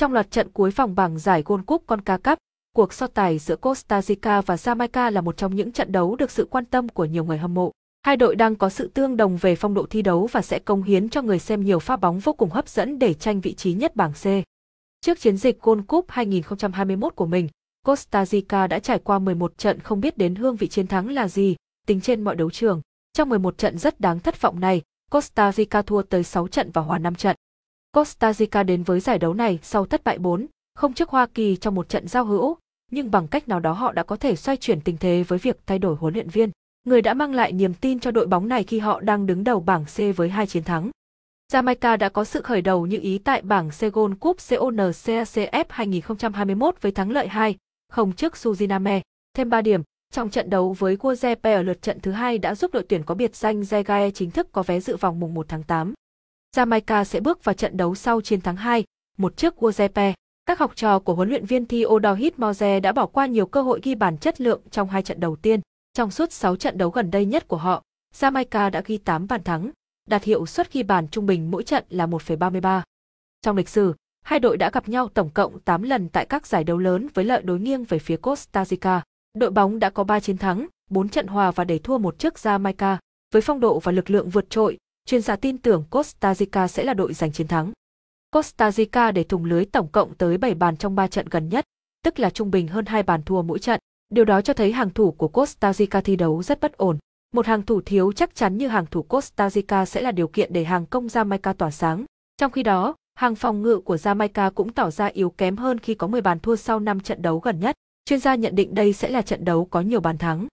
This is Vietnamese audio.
Trong loạt trận cuối vòng bảng giải Gold Cup Conca Cup, cuộc so tài giữa Costa Rica và Jamaica là một trong những trận đấu được sự quan tâm của nhiều người hâm mộ. Hai đội đang có sự tương đồng về phong độ thi đấu và sẽ công hiến cho người xem nhiều pha bóng vô cùng hấp dẫn để tranh vị trí nhất bảng C. Trước chiến dịch Gold Cup 2021 của mình, Costa Rica đã trải qua 11 trận không biết đến hương vị chiến thắng là gì, tính trên mọi đấu trường. Trong 11 trận rất đáng thất vọng này, Costa Rica thua tới 6 trận và hòa 5 trận. Costa Rica đến với giải đấu này sau thất bại 4, không trước Hoa Kỳ trong một trận giao hữu, nhưng bằng cách nào đó họ đã có thể xoay chuyển tình thế với việc thay đổi huấn luyện viên, người đã mang lại niềm tin cho đội bóng này khi họ đang đứng đầu bảng C với hai chiến thắng. Jamaica đã có sự khởi đầu như ý tại bảng C Gold Cup CONCACF 2021 với thắng lợi 2, không trước Suriname, thêm 3 điểm. Trong trận đấu với Guazepe ở lượt trận thứ hai đã giúp đội tuyển có biệt danh Zegae chính thức có vé dự vòng mùng 1 tháng 8. Jamaica sẽ bước vào trận đấu sau chiến thắng 2, một trước Guazepe. Các học trò của huấn luyện viên Theodore Hitmoze đã bỏ qua nhiều cơ hội ghi bàn chất lượng trong hai trận đầu tiên. Trong suốt 6 trận đấu gần đây nhất của họ, Jamaica đã ghi 8 bàn thắng, đạt hiệu suất ghi bàn trung bình mỗi trận là 1,33. Trong lịch sử, hai đội đã gặp nhau tổng cộng 8 lần tại các giải đấu lớn với lợi đối nghiêng về phía Costa Rica. Đội bóng đã có 3 chiến thắng, 4 trận hòa và để thua một trước Jamaica. Với phong độ và lực lượng vượt trội, chuyên gia tin tưởng Costa Rica sẽ là đội giành chiến thắng. Costa Rica để thủng lưới tổng cộng tới 7 bàn trong 3 trận gần nhất, tức là trung bình hơn 2 bàn thua mỗi trận. Điều đó cho thấy hàng thủ của Costa Rica thi đấu rất bất ổn. Một hàng thủ thiếu chắc chắn như hàng thủ Costa Rica sẽ là điều kiện để hàng công Jamaica tỏa sáng. Trong khi đó, hàng phòng ngự của Jamaica cũng tỏ ra yếu kém hơn khi có 10 bàn thua sau 5 trận đấu gần nhất. Chuyên gia nhận định đây sẽ là trận đấu có nhiều bàn thắng.